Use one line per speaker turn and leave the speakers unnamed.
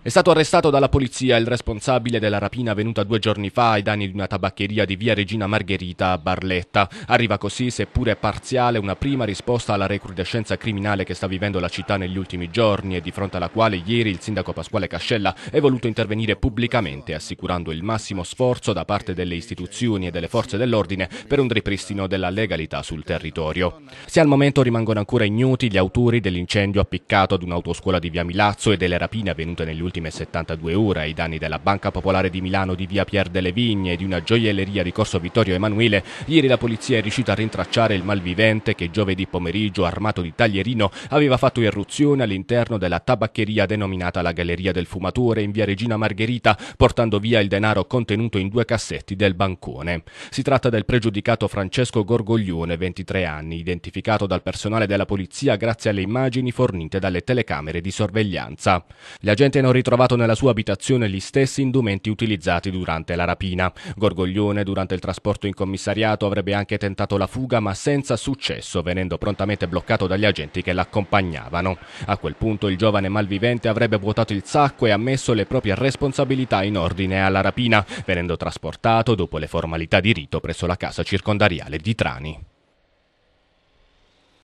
È stato arrestato dalla polizia il responsabile della rapina avvenuta due giorni fa ai danni di una tabaccheria di via Regina Margherita a Barletta. Arriva così, seppure parziale, una prima risposta alla recrudescenza criminale che sta vivendo la città negli ultimi giorni e di fronte alla quale ieri il sindaco Pasquale Cascella è voluto intervenire pubblicamente, assicurando il massimo sforzo da parte delle istituzioni e delle forze dell'ordine per un ripristino della legalità sul territorio. Se al momento rimangono ancora ignoti gli autori dell'incendio appiccato ad un'autoscuola di via Milazzo e delle rapine avvenute negli ultimi ultime 72 ore ai danni della Banca Popolare di Milano di via Pier delle Vigne e di una gioielleria di Corso Vittorio Emanuele, ieri la polizia è riuscita a rintracciare il malvivente che giovedì pomeriggio, armato di taglierino, aveva fatto irruzione all'interno della tabaccheria denominata la Galleria del Fumatore in via Regina Margherita, portando via il denaro contenuto in due cassetti del bancone. Si tratta del pregiudicato Francesco Gorgoglione, 23 anni, identificato dal personale della polizia grazie alle immagini fornite dalle telecamere di sorveglianza. L'agente non ritrovato nella sua abitazione gli stessi indumenti utilizzati durante la rapina. Gorgoglione durante il trasporto in commissariato avrebbe anche tentato la fuga ma senza successo venendo prontamente bloccato dagli agenti che l'accompagnavano. A quel punto il giovane malvivente avrebbe vuotato il sacco e ammesso le proprie responsabilità in ordine alla rapina venendo trasportato dopo le formalità di rito presso la casa circondariale di Trani.